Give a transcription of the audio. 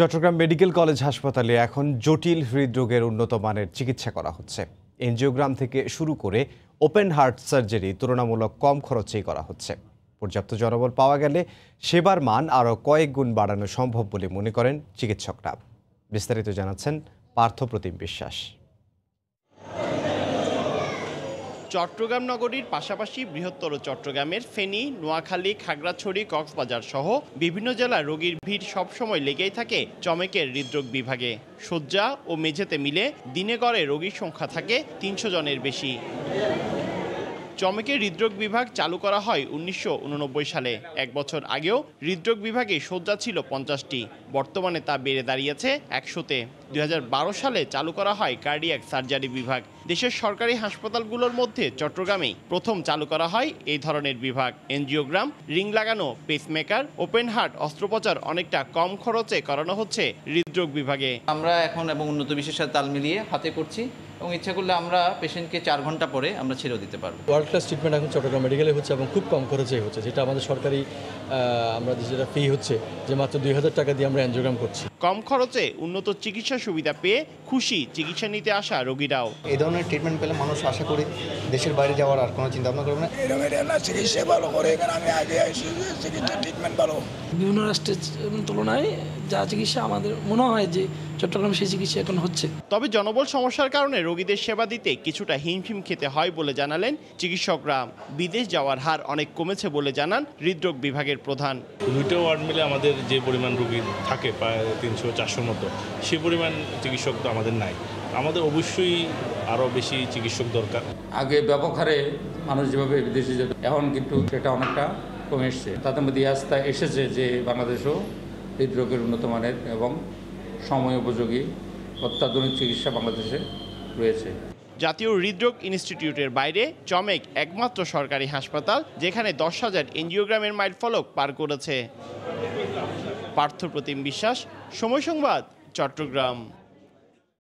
Chittagong medical college হাসপাতালে এখন জটিল হৃদরোগের উন্নত মানের চিকিৎসা করা হচ্ছে এনজিওগ্রাম থেকে শুরু করে ওপেন হার্ট সার্জারি তুলনামূলক কম খরচেই করা হচ্ছে পর্যাপ্ত জনবল পাওয়া গেলে সেবার মান আরও কয়েক গুণ বাড়ানো সম্ভব বলে মনে করেন চিকিৎসকরা বিস্তারিত জানাচ্ছেন পার্থপ্রতিম বিশ্বাস চট্টগ্রাম নগরীর পাশাপাশি বৃহত্তর চট্টগ্রামের ফেনী নোয়াখালী খাগড়াছড়ি কক্সবাজার সহ বিভিন্ন জেলার রোগীর ভিড় সবসময় লেগেই থাকে চমেকের হৃদরোগ বিভাগে শয্যা ও মেঝেতে মিলে দিনে গড়ে রোগীর সংখ্যা থাকে তিনশো জনের বেশি চমেকে হৃদরোগ বিভাগ চালু করা হয় উনিশশো সালে এক বছর আগেও হৃদরোগ বিভাগে শয্যা ছিল পঞ্চাশটি বর্তমানে তা বেড়ে দাঁড়িয়েছে একশোতে দুই সালে চালু করা হয় কার্ডিয়াক সার্জারি বিভাগ দেশের সরকারি হাসপাতালগুলোর মধ্যে চট্টগ্রামেই প্রথম চালু করা হয় এই ধরনের বিভাগ এনজিওগ্রাম রিং লাগানো পেসমেকার ওপেন হার্ট অস্ত্রোপচার অনেকটা কম খরচে করানো হচ্ছে হৃদরোগ বিভাগে আমরা এখন এবং উন্নত বিশেষ তাল মিলিয়ে হাতে করছি এবং ইচ্ছা করলে আমরা পেশেন্টকে চার ঘন্টা পরে আমরা ছেড়েও দিতে পারবো ওয়ার্ল্ড ক্লাস ট্রিটমেন্ট এখন চট্টগ্রাম মেডিকেলে হচ্ছে এবং খুব কম খরচে হচ্ছে যেটা আমাদের সরকারি আমরা যেটা ফি হচ্ছে যে মাত্র দুই হাজার টাকা দিয়ে আমরা অ্যানজিওগ্রাম করছি কম খরচে উন্নত চিকিৎসা সুবিধা পেয়ে খুশি চিকিৎসা নিতে আসা রোগীরাও এই ধরনের ট্রিটমেন্ট পেলে মানুষ আশা করি দেশের বাইরে যাওয়ার আর কোনো চিন্তা ভাবনা করবে না চিকিৎসা ভালো করে আমি আগে চিকিৎসা ট্রিটমেন্ট ভালো বিভিন্ন রাষ্ট্রের তুলনায় যা চিকিৎসা আমাদের মনে হয় যে চট্টগ্রাম সেই চিকিৎসা এখন হচ্ছে তবে জনবল সমস্যার কারণে রোগীদের সেবা দিতে কিছুটা হিমফিম খেতে হয় বলে জানালেন চিকিৎসকরা বিদেশ যাওয়ার হার অনেক কমেছে বলে জানান হৃদরোগ বিভাগের প্রধান দুটো ওয়ার্ড মিলে আমাদের যে পরিমাণ রোগী থাকে প্রায় তিনশো চারশোর মতো সে পরিমাণ চিকিৎসক তো আমাদের নাই আমাদের অবশ্যই আরও বেশি চিকিৎসক দরকার আগে ব্যবহারে মানুষ যেভাবে বিদেশে যেত এখন কিন্তু সেটা অনেকটা কমে এসছে তাদের মধ্যে আস্থা এসেছে যে বাংলাদেশও হৃদরোগের উন্নত মানের এবং সময় উপযোগী অত্যাধুনিক চিকিৎসা বাংলাদেশে রয়েছে জাতীয় হৃদরোগ ইনস্টিটিউটের বাইরে চমেক একমাত্র সরকারি হাসপাতাল যেখানে দশ হাজার এনজিওগ্রামের মাইল ফলক পার করেছে পার্থপ্রতিম বিশ্বাস সময় সংবাদ চট্টগ্রাম